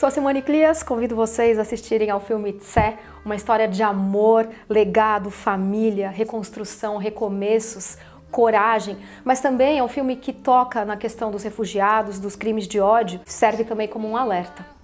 Sou a Simone Clias, convido vocês a assistirem ao filme Tse, uma história de amor, legado, família, reconstrução, recomeços, coragem, mas também é um filme que toca na questão dos refugiados, dos crimes de ódio, serve também como um alerta.